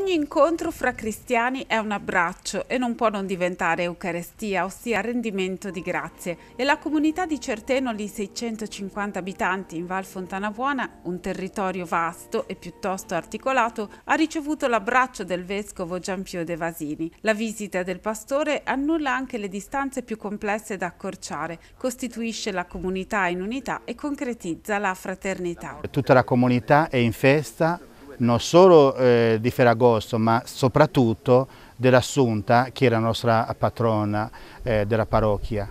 Ogni incontro fra cristiani è un abbraccio e non può non diventare Eucarestia, ossia rendimento di grazie. E la comunità di Certeno, di 650 abitanti in Val Fontanabuona, un territorio vasto e piuttosto articolato, ha ricevuto l'abbraccio del vescovo Giampio De Vasini. La visita del pastore annulla anche le distanze più complesse da accorciare, costituisce la comunità in unità e concretizza la fraternità. Tutta la comunità è in festa non solo eh, di Ferragosto ma soprattutto dell'Assunta che era la nostra patrona eh, della parrocchia.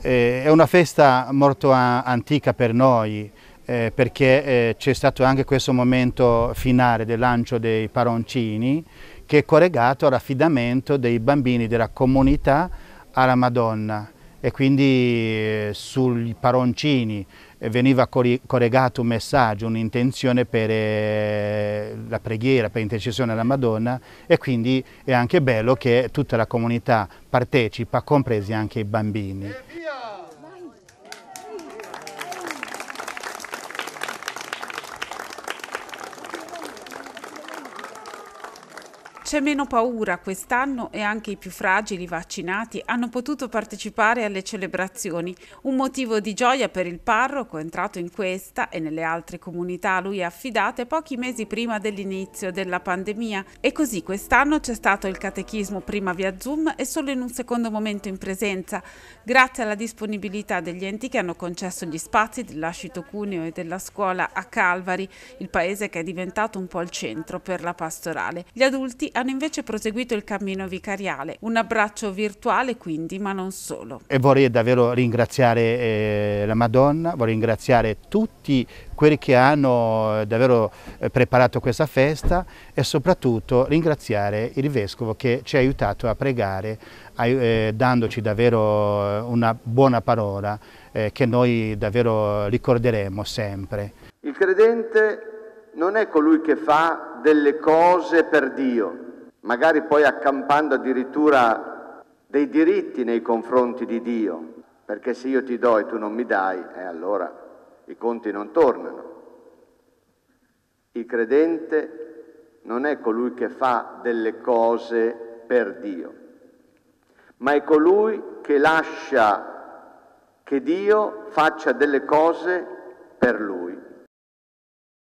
Eh, è una festa molto antica per noi eh, perché eh, c'è stato anche questo momento finale del lancio dei paroncini che è collegato all'affidamento dei bambini della comunità alla Madonna e quindi eh, sui paroncini eh, veniva corregato un messaggio, un'intenzione per eh, la preghiera, per l'intercessione alla Madonna e quindi è anche bello che tutta la comunità partecipa, compresi anche i bambini. C'è meno paura quest'anno e anche i più fragili vaccinati hanno potuto partecipare alle celebrazioni, un motivo di gioia per il parroco entrato in questa e nelle altre comunità a lui affidate pochi mesi prima dell'inizio della pandemia e così quest'anno c'è stato il catechismo prima via Zoom e solo in un secondo momento in presenza, grazie alla disponibilità degli enti che hanno concesso gli spazi dell'ascito Cuneo e della scuola a Calvari, il paese che è diventato un po' il centro per la pastorale. Gli adulti hanno hanno invece proseguito il cammino vicariale. Un abbraccio virtuale quindi, ma non solo. E vorrei davvero ringraziare eh, la Madonna, vorrei ringraziare tutti quelli che hanno eh, davvero eh, preparato questa festa e soprattutto ringraziare il Vescovo che ci ha aiutato a pregare eh, dandoci davvero eh, una buona parola eh, che noi davvero ricorderemo sempre. Il credente non è colui che fa delle cose per Dio, magari poi accampando addirittura dei diritti nei confronti di Dio, perché se io ti do e tu non mi dai, eh, allora i conti non tornano. Il credente non è colui che fa delle cose per Dio, ma è colui che lascia che Dio faccia delle cose per lui.